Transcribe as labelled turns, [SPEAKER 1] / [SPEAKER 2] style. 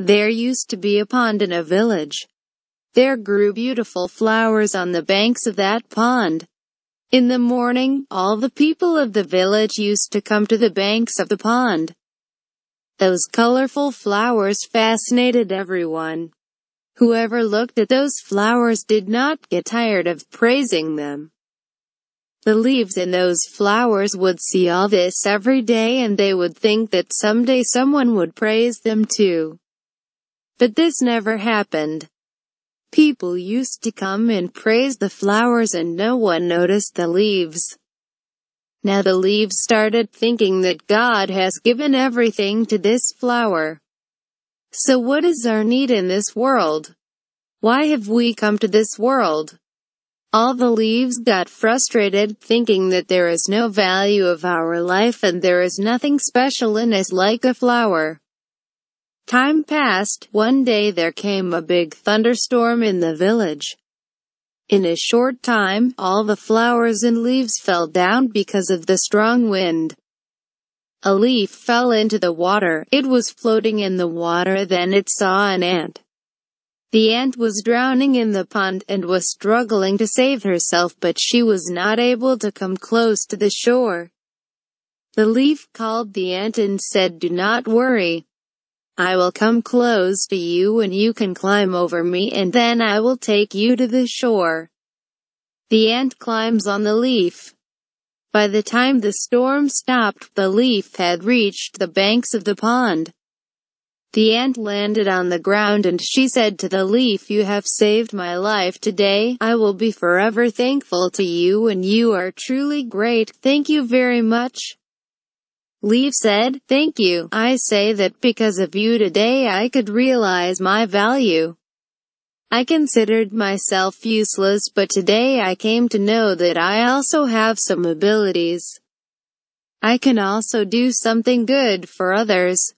[SPEAKER 1] There used to be a pond in a village. There grew beautiful flowers on the banks of that pond. In the morning, all the people of the village used to come to the banks of the pond. Those colorful flowers fascinated everyone. Whoever looked at those flowers did not get tired of praising them. The leaves in those flowers would see all this every day and they would think that someday someone would praise them too. But this never happened. People used to come and praise the flowers and no one noticed the leaves. Now the leaves started thinking that God has given everything to this flower. So what is our need in this world? Why have we come to this world? All the leaves got frustrated, thinking that there is no value of our life and there is nothing special in us like a flower. Time passed. One day there came a big thunderstorm in the village. In a short time, all the flowers and leaves fell down because of the strong wind. A leaf fell into the water. It was floating in the water then it saw an ant. The ant was drowning in the pond and was struggling to save herself but she was not able to come close to the shore. The leaf called the ant and said do not worry. I will come close to you and you can climb over me and then I will take you to the shore. The ant climbs on the leaf. By the time the storm stopped, the leaf had reached the banks of the pond. The ant landed on the ground and she said to the leaf, You have saved my life today. I will be forever thankful to you and you are truly great. Thank you very much. Leaf said, thank you. I say that because of you today I could realize my value. I considered myself useless but today I came to know that I also have some abilities. I can also do something good for others.